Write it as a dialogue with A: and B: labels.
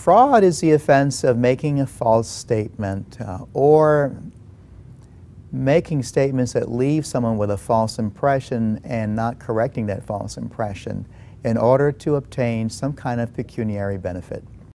A: Fraud is the offense of making a false statement uh, or making statements that leave someone with a false impression and not correcting that false impression in order to obtain some kind of pecuniary benefit.